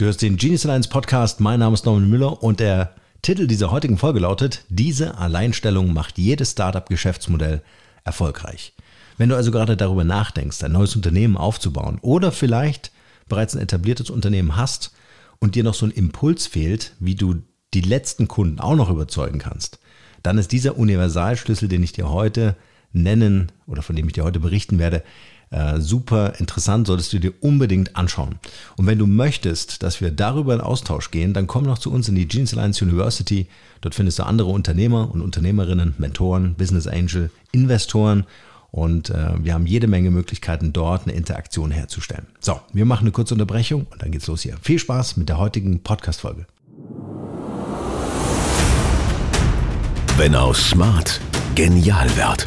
Du hörst den Genius Alliance Podcast. Mein Name ist Norman Müller und der Titel dieser heutigen Folge lautet: Diese Alleinstellung macht jedes Startup-Geschäftsmodell erfolgreich. Wenn du also gerade darüber nachdenkst, ein neues Unternehmen aufzubauen oder vielleicht bereits ein etabliertes Unternehmen hast und dir noch so ein Impuls fehlt, wie du die letzten Kunden auch noch überzeugen kannst, dann ist dieser Universalschlüssel, den ich dir heute nennen oder von dem ich dir heute berichten werde, äh, super interessant, solltest du dir unbedingt anschauen. Und wenn du möchtest, dass wir darüber in Austausch gehen, dann komm noch zu uns in die Jeans Alliance University. Dort findest du andere Unternehmer und Unternehmerinnen, Mentoren, Business Angel, Investoren und äh, wir haben jede Menge Möglichkeiten, dort eine Interaktion herzustellen. So, wir machen eine kurze Unterbrechung und dann geht's los hier. Viel Spaß mit der heutigen Podcast-Folge. Wenn aus smart, genial wird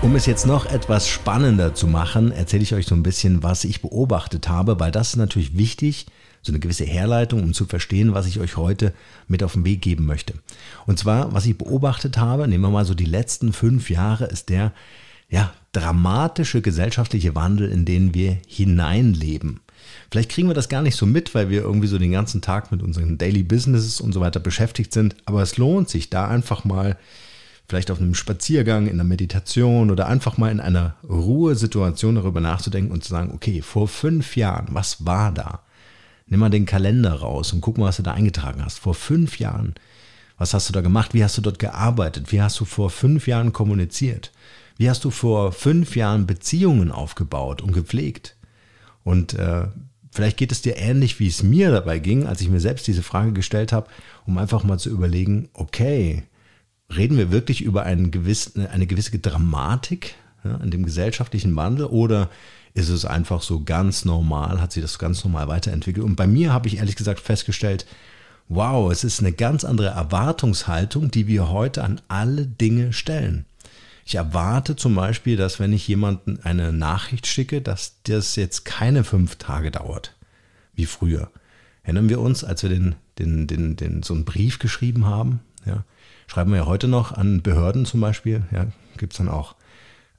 Um es jetzt noch etwas spannender zu machen, erzähle ich euch so ein bisschen, was ich beobachtet habe, weil das ist natürlich wichtig, so eine gewisse Herleitung, um zu verstehen, was ich euch heute mit auf den Weg geben möchte. Und zwar, was ich beobachtet habe, nehmen wir mal so die letzten fünf Jahre, ist der ja, dramatische gesellschaftliche Wandel, in den wir hineinleben. Vielleicht kriegen wir das gar nicht so mit, weil wir irgendwie so den ganzen Tag mit unseren Daily Businesses und so weiter beschäftigt sind, aber es lohnt sich da einfach mal vielleicht auf einem Spaziergang, in einer Meditation oder einfach mal in einer Ruhesituation darüber nachzudenken und zu sagen, okay, vor fünf Jahren, was war da? Nimm mal den Kalender raus und guck mal, was du da eingetragen hast. Vor fünf Jahren, was hast du da gemacht? Wie hast du dort gearbeitet? Wie hast du vor fünf Jahren kommuniziert? Wie hast du vor fünf Jahren Beziehungen aufgebaut und gepflegt? Und äh, vielleicht geht es dir ähnlich, wie es mir dabei ging, als ich mir selbst diese Frage gestellt habe, um einfach mal zu überlegen, okay, reden wir wirklich über einen gewissen, eine gewisse Dramatik ja, in dem gesellschaftlichen Wandel oder ist es einfach so ganz normal, hat sich das ganz normal weiterentwickelt? Und bei mir habe ich ehrlich gesagt festgestellt, wow, es ist eine ganz andere Erwartungshaltung, die wir heute an alle Dinge stellen. Ich erwarte zum Beispiel, dass wenn ich jemanden eine Nachricht schicke, dass das jetzt keine fünf Tage dauert, wie früher. Erinnern wir uns, als wir den, den, den, den, so einen Brief geschrieben haben, ja, schreiben wir ja heute noch an Behörden zum Beispiel, ja, gibt es dann auch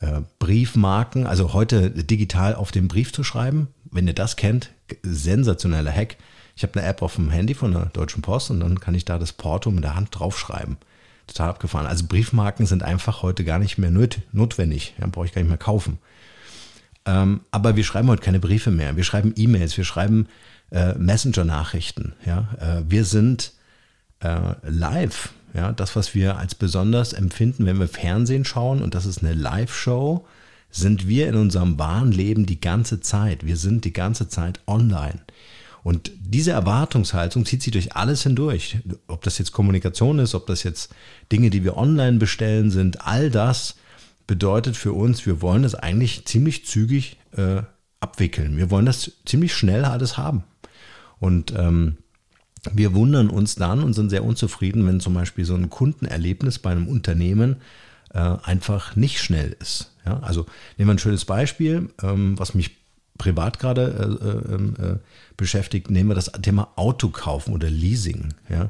äh, Briefmarken, also heute digital auf den Brief zu schreiben. Wenn ihr das kennt, sensationeller Hack. Ich habe eine App auf dem Handy von der Deutschen Post und dann kann ich da das Porto mit der Hand draufschreiben. Total abgefahren. Also Briefmarken sind einfach heute gar nicht mehr nöt notwendig. Ja, brauche ich gar nicht mehr kaufen. Ähm, aber wir schreiben heute keine Briefe mehr. Wir schreiben E-Mails, wir schreiben äh, Messenger-Nachrichten. Ja? Äh, wir sind äh, live ja, das, was wir als besonders empfinden, wenn wir Fernsehen schauen und das ist eine Live-Show, sind wir in unserem wahren Leben die ganze Zeit. Wir sind die ganze Zeit online. Und diese Erwartungshaltung zieht sich durch alles hindurch. Ob das jetzt Kommunikation ist, ob das jetzt Dinge, die wir online bestellen sind, all das bedeutet für uns, wir wollen das eigentlich ziemlich zügig äh, abwickeln. Wir wollen das ziemlich schnell alles haben. Und ähm, wir wundern uns dann und sind sehr unzufrieden, wenn zum Beispiel so ein Kundenerlebnis bei einem Unternehmen äh, einfach nicht schnell ist. Ja? Also nehmen wir ein schönes Beispiel, ähm, was mich privat gerade äh, äh, ähm, äh beschäftigt, nehmen wir das Thema Auto kaufen oder Leasing. Ja?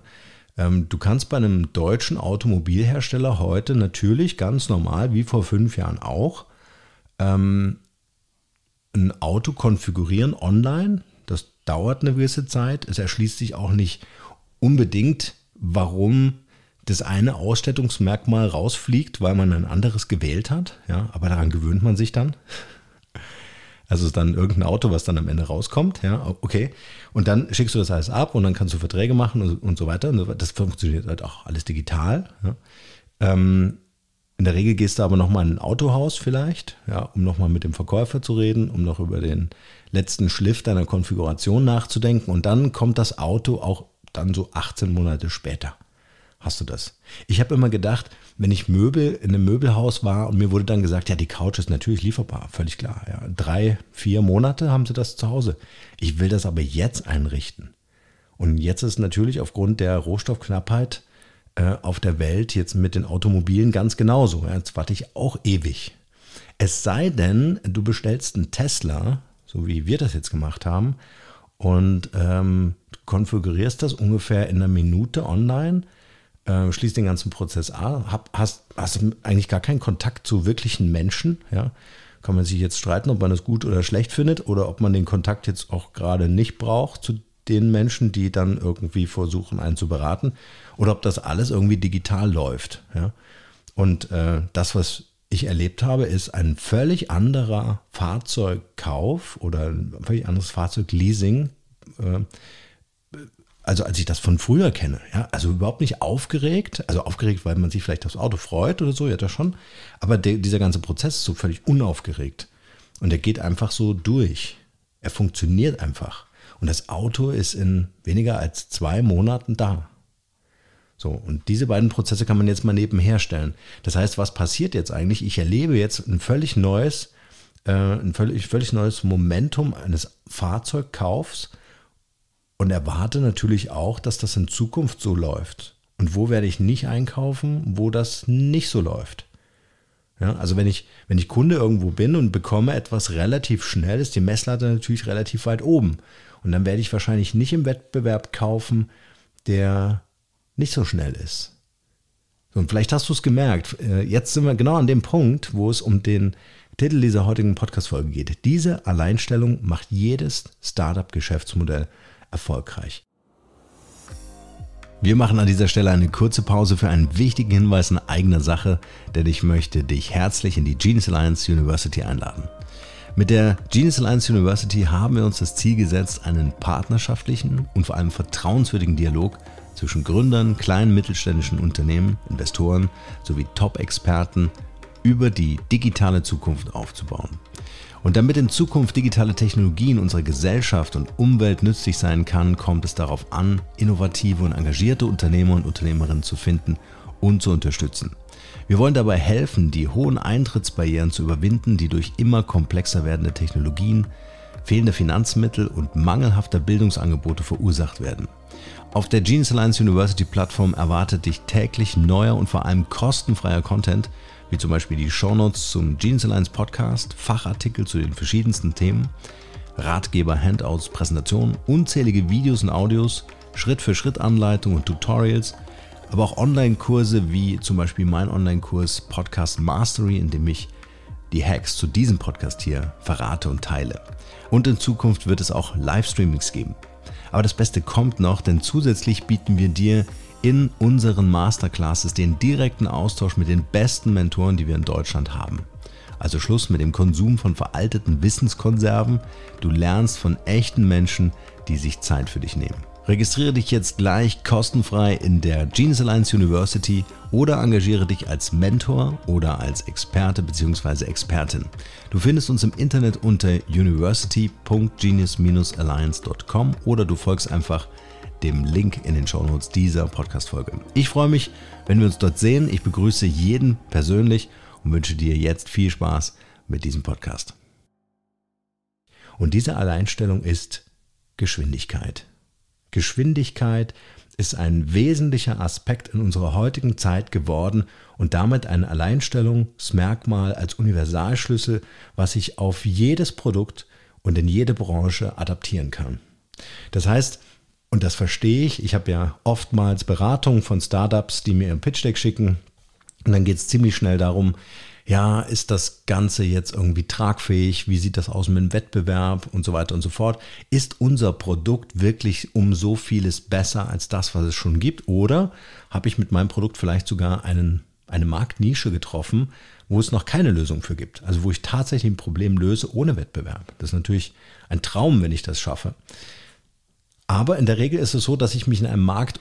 Ähm, du kannst bei einem deutschen Automobilhersteller heute natürlich ganz normal, wie vor fünf Jahren auch, ähm, ein Auto konfigurieren online dauert eine gewisse Zeit. Es erschließt sich auch nicht unbedingt, warum das eine Ausstattungsmerkmal rausfliegt, weil man ein anderes gewählt hat. Ja, aber daran gewöhnt man sich dann. Also ist dann irgendein Auto, was dann am Ende rauskommt, ja, okay. Und dann schickst du das alles ab und dann kannst du Verträge machen und, und so weiter. Das funktioniert halt auch alles digital. Ja. Ähm, in der Regel gehst du aber nochmal in ein Autohaus vielleicht, ja, um nochmal mit dem Verkäufer zu reden, um noch über den letzten Schliff deiner Konfiguration nachzudenken. Und dann kommt das Auto auch dann so 18 Monate später. Hast du das? Ich habe immer gedacht, wenn ich Möbel in einem Möbelhaus war und mir wurde dann gesagt, ja, die Couch ist natürlich lieferbar, völlig klar. Ja. Drei, vier Monate haben sie das zu Hause. Ich will das aber jetzt einrichten. Und jetzt ist natürlich aufgrund der Rohstoffknappheit äh, auf der Welt jetzt mit den Automobilen ganz genauso. jetzt warte ich auch ewig. Es sei denn, du bestellst einen Tesla, so wie wir das jetzt gemacht haben, und ähm, konfigurierst das ungefähr in einer Minute online, äh, schließt den ganzen Prozess an, hab, hast, hast eigentlich gar keinen Kontakt zu wirklichen Menschen. Ja? Kann man sich jetzt streiten, ob man das gut oder schlecht findet oder ob man den Kontakt jetzt auch gerade nicht braucht zu den Menschen, die dann irgendwie versuchen, einen zu beraten, oder ob das alles irgendwie digital läuft. Ja? Und äh, das, was ich erlebt habe, ist ein völlig anderer Fahrzeugkauf oder ein völlig anderes Fahrzeugleasing. Äh, also als ich das von früher kenne, ja, also überhaupt nicht aufgeregt, also aufgeregt, weil man sich vielleicht aufs Auto freut oder so, ja, das schon, aber der, dieser ganze Prozess ist so völlig unaufgeregt und er geht einfach so durch. Er funktioniert einfach. Und das Auto ist in weniger als zwei Monaten da. So, und diese beiden Prozesse kann man jetzt mal nebenherstellen. Das heißt, was passiert jetzt eigentlich? Ich erlebe jetzt ein völlig neues, äh, ein völlig, völlig neues Momentum eines Fahrzeugkaufs und erwarte natürlich auch, dass das in Zukunft so läuft. Und wo werde ich nicht einkaufen, wo das nicht so läuft? Ja, also wenn ich, wenn ich Kunde irgendwo bin und bekomme etwas relativ schnell, ist die Messlatte natürlich relativ weit oben. Und dann werde ich wahrscheinlich nicht im Wettbewerb kaufen, der nicht so schnell ist. So, und vielleicht hast du es gemerkt, äh, jetzt sind wir genau an dem Punkt, wo es um den Titel dieser heutigen Podcast-Folge geht. Diese Alleinstellung macht jedes Startup-Geschäftsmodell erfolgreich. Wir machen an dieser Stelle eine kurze Pause für einen wichtigen Hinweis in eigener Sache, denn ich möchte dich herzlich in die Genius Alliance University einladen. Mit der Genius Alliance University haben wir uns das Ziel gesetzt, einen partnerschaftlichen und vor allem vertrauenswürdigen Dialog zwischen Gründern, kleinen mittelständischen Unternehmen, Investoren sowie Top-Experten über die digitale Zukunft aufzubauen. Und damit in Zukunft digitale Technologien unserer Gesellschaft und Umwelt nützlich sein kann, kommt es darauf an, innovative und engagierte Unternehmer und Unternehmerinnen zu finden und zu unterstützen. Wir wollen dabei helfen, die hohen Eintrittsbarrieren zu überwinden, die durch immer komplexer werdende Technologien, fehlende Finanzmittel und mangelhafter Bildungsangebote verursacht werden. Auf der Genius Alliance University Plattform erwartet dich täglich neuer und vor allem kostenfreier Content, wie zum Beispiel die Shownotes zum Jeans Alliance Podcast, Fachartikel zu den verschiedensten Themen, Ratgeber, Handouts, Präsentationen, unzählige Videos und Audios, Schritt-für-Schritt-Anleitungen und Tutorials, aber auch Online-Kurse wie zum Beispiel mein Online-Kurs Podcast Mastery, in dem ich die Hacks zu diesem Podcast hier verrate und teile. Und in Zukunft wird es auch Livestreamings geben. Aber das Beste kommt noch, denn zusätzlich bieten wir dir in unseren Masterclasses den direkten Austausch mit den besten Mentoren, die wir in Deutschland haben. Also Schluss mit dem Konsum von veralteten Wissenskonserven. Du lernst von echten Menschen, die sich Zeit für dich nehmen. Registriere dich jetzt gleich kostenfrei in der Genius Alliance University oder engagiere dich als Mentor oder als Experte bzw. Expertin. Du findest uns im Internet unter university.genius-alliance.com oder du folgst einfach dem Link in den Shownotes dieser Podcast-Folge. Ich freue mich, wenn wir uns dort sehen. Ich begrüße jeden persönlich und wünsche dir jetzt viel Spaß mit diesem Podcast. Und diese Alleinstellung ist Geschwindigkeit. Geschwindigkeit ist ein wesentlicher Aspekt in unserer heutigen Zeit geworden und damit ein Alleinstellungsmerkmal als Universalschlüssel, was sich auf jedes Produkt und in jede Branche adaptieren kann. Das heißt, und das verstehe ich. Ich habe ja oftmals Beratungen von Startups, die mir ihren Pitch Deck schicken. Und dann geht es ziemlich schnell darum, ja, ist das Ganze jetzt irgendwie tragfähig? Wie sieht das aus mit dem Wettbewerb und so weiter und so fort? Ist unser Produkt wirklich um so vieles besser als das, was es schon gibt? Oder habe ich mit meinem Produkt vielleicht sogar einen, eine Marktnische getroffen, wo es noch keine Lösung für gibt? Also wo ich tatsächlich ein Problem löse ohne Wettbewerb. Das ist natürlich ein Traum, wenn ich das schaffe. Aber in der Regel ist es so, dass ich mich in einem Markt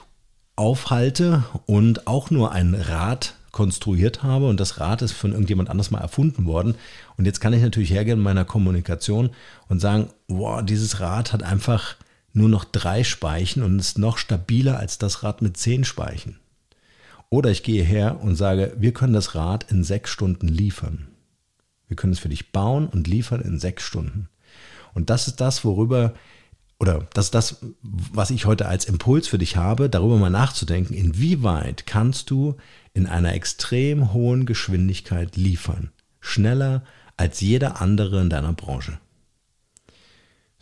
aufhalte und auch nur ein Rad konstruiert habe und das Rad ist von irgendjemand anders mal erfunden worden. Und jetzt kann ich natürlich hergehen in meiner Kommunikation und sagen, wow, dieses Rad hat einfach nur noch drei Speichen und ist noch stabiler als das Rad mit zehn Speichen. Oder ich gehe her und sage, wir können das Rad in sechs Stunden liefern. Wir können es für dich bauen und liefern in sechs Stunden. Und das ist das, worüber oder das ist das, was ich heute als Impuls für dich habe, darüber mal nachzudenken, inwieweit kannst du in einer extrem hohen Geschwindigkeit liefern. Schneller als jeder andere in deiner Branche.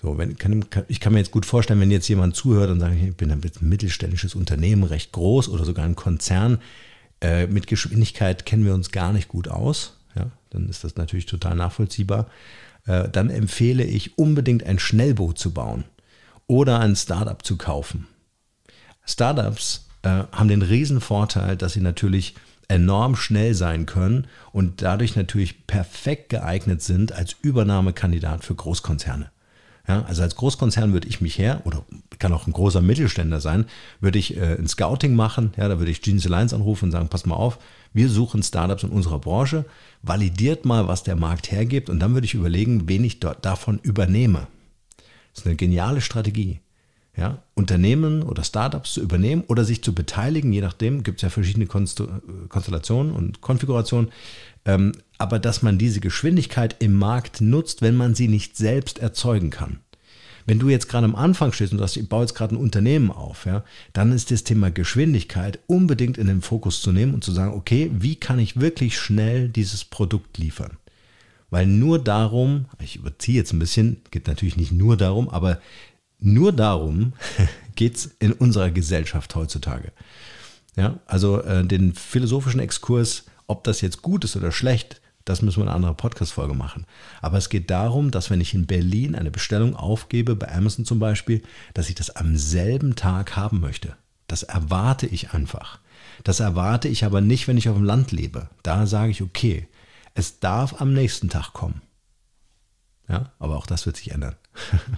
So, wenn, kann, kann, ich kann mir jetzt gut vorstellen, wenn jetzt jemand zuhört und sagt, ich bin ein mittelständisches Unternehmen, recht groß oder sogar ein Konzern, äh, mit Geschwindigkeit kennen wir uns gar nicht gut aus, ja, dann ist das natürlich total nachvollziehbar. Äh, dann empfehle ich unbedingt ein Schnellboot zu bauen oder ein Startup zu kaufen. Startups äh, haben den riesen Vorteil, dass sie natürlich enorm schnell sein können und dadurch natürlich perfekt geeignet sind als Übernahmekandidat für Großkonzerne. Ja, also als Großkonzern würde ich mich her, oder kann auch ein großer Mittelständler sein, würde ich äh, ein Scouting machen, ja, da würde ich Genius Alliance anrufen und sagen, pass mal auf, wir suchen Startups in unserer Branche, validiert mal, was der Markt hergibt und dann würde ich überlegen, wen ich dort davon übernehme. Das ist eine geniale Strategie. Ja, Unternehmen oder Startups zu übernehmen oder sich zu beteiligen, je nachdem, gibt es ja verschiedene äh, Konstellationen und Konfigurationen, ähm, aber dass man diese Geschwindigkeit im Markt nutzt, wenn man sie nicht selbst erzeugen kann. Wenn du jetzt gerade am Anfang stehst und sagst, ich baue jetzt gerade ein Unternehmen auf, ja, dann ist das Thema Geschwindigkeit unbedingt in den Fokus zu nehmen und zu sagen, okay, wie kann ich wirklich schnell dieses Produkt liefern? Weil nur darum, ich überziehe jetzt ein bisschen, geht natürlich nicht nur darum, aber nur darum geht es in unserer Gesellschaft heutzutage. Ja, also äh, den philosophischen Exkurs, ob das jetzt gut ist oder schlecht, das müssen wir in einer anderen Podcast-Folge machen. Aber es geht darum, dass wenn ich in Berlin eine Bestellung aufgebe, bei Amazon zum Beispiel, dass ich das am selben Tag haben möchte. Das erwarte ich einfach. Das erwarte ich aber nicht, wenn ich auf dem Land lebe. Da sage ich, okay, es darf am nächsten Tag kommen. Ja, aber auch das wird sich ändern.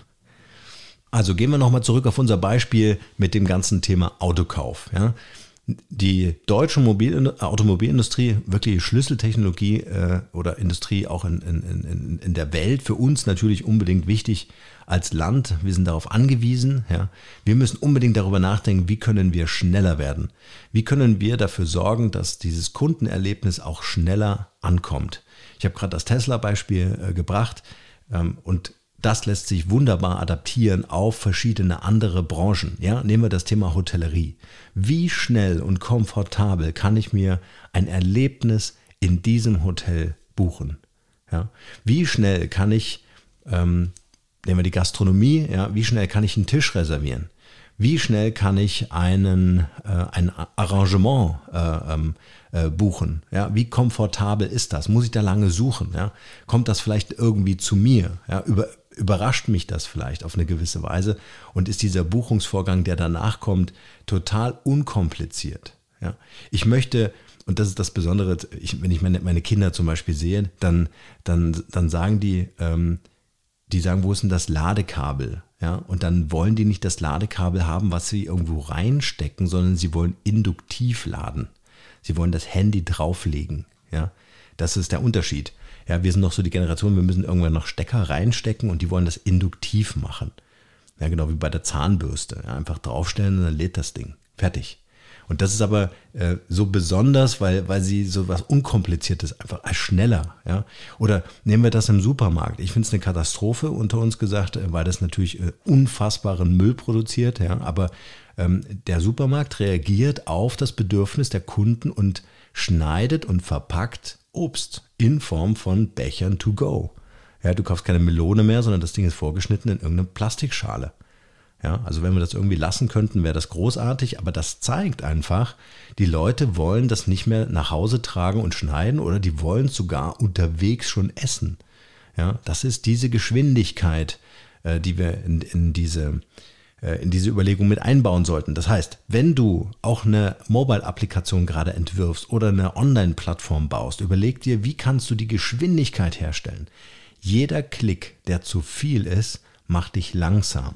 also gehen wir nochmal zurück auf unser Beispiel mit dem ganzen Thema Autokauf. Ja die deutsche Mobil Automobilindustrie wirklich Schlüsseltechnologie äh, oder Industrie auch in, in, in, in der Welt für uns natürlich unbedingt wichtig als Land. Wir sind darauf angewiesen. Ja. Wir müssen unbedingt darüber nachdenken, wie können wir schneller werden? Wie können wir dafür sorgen, dass dieses Kundenerlebnis auch schneller ankommt? Ich habe gerade das Tesla-Beispiel äh, gebracht ähm, und das lässt sich wunderbar adaptieren auf verschiedene andere Branchen. Ja, nehmen wir das Thema Hotellerie. Wie schnell und komfortabel kann ich mir ein Erlebnis in diesem Hotel buchen? Ja, wie schnell kann ich, ähm, nehmen wir die Gastronomie, ja, wie schnell kann ich einen Tisch reservieren? Wie schnell kann ich einen, äh, ein Arrangement äh, ähm, äh, buchen? Ja, wie komfortabel ist das? Muss ich da lange suchen? Ja? Kommt das vielleicht irgendwie zu mir? Ja, über, überrascht mich das vielleicht auf eine gewisse Weise und ist dieser Buchungsvorgang, der danach kommt, total unkompliziert. Ja? Ich möchte, und das ist das Besondere, ich, wenn ich meine, meine, Kinder zum Beispiel sehe, dann, dann, dann sagen die, ähm, die sagen, wo ist denn das Ladekabel? Ja, und dann wollen die nicht das Ladekabel haben, was sie irgendwo reinstecken, sondern sie wollen induktiv laden. Sie wollen das Handy drauflegen. Ja, das ist der Unterschied. Ja, wir sind noch so die Generation, wir müssen irgendwann noch Stecker reinstecken und die wollen das induktiv machen. Ja, genau wie bei der Zahnbürste. Ja, einfach draufstellen und dann lädt das Ding. Fertig. Und das ist aber äh, so besonders, weil, weil sie so was Unkompliziertes, einfach äh, schneller. Ja? Oder nehmen wir das im Supermarkt. Ich finde es eine Katastrophe, unter uns gesagt, äh, weil das natürlich äh, unfassbaren Müll produziert. Ja? Aber ähm, der Supermarkt reagiert auf das Bedürfnis der Kunden und schneidet und verpackt Obst in Form von Bechern to go. Ja, du kaufst keine Melone mehr, sondern das Ding ist vorgeschnitten in irgendeine Plastikschale. Ja, also wenn wir das irgendwie lassen könnten, wäre das großartig, aber das zeigt einfach, die Leute wollen das nicht mehr nach Hause tragen und schneiden oder die wollen sogar unterwegs schon essen. Ja, das ist diese Geschwindigkeit, äh, die wir in, in diese äh, in diese Überlegung mit einbauen sollten. Das heißt, wenn du auch eine Mobile-Applikation gerade entwirfst oder eine Online-Plattform baust, überleg dir, wie kannst du die Geschwindigkeit herstellen. Jeder Klick, der zu viel ist, macht dich langsam.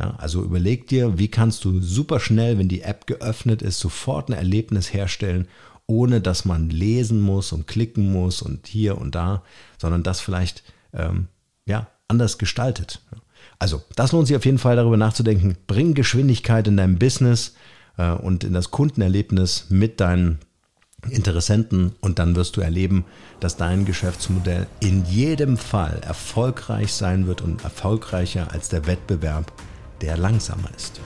Ja, also überleg dir, wie kannst du super schnell, wenn die App geöffnet ist, sofort ein Erlebnis herstellen, ohne dass man lesen muss und klicken muss und hier und da, sondern das vielleicht ähm, ja, anders gestaltet. Also, das lohnt sich auf jeden Fall darüber nachzudenken. Bring Geschwindigkeit in deinem Business äh, und in das Kundenerlebnis mit deinen Interessenten und dann wirst du erleben, dass dein Geschäftsmodell in jedem Fall erfolgreich sein wird und erfolgreicher als der Wettbewerb, der langsamer ist.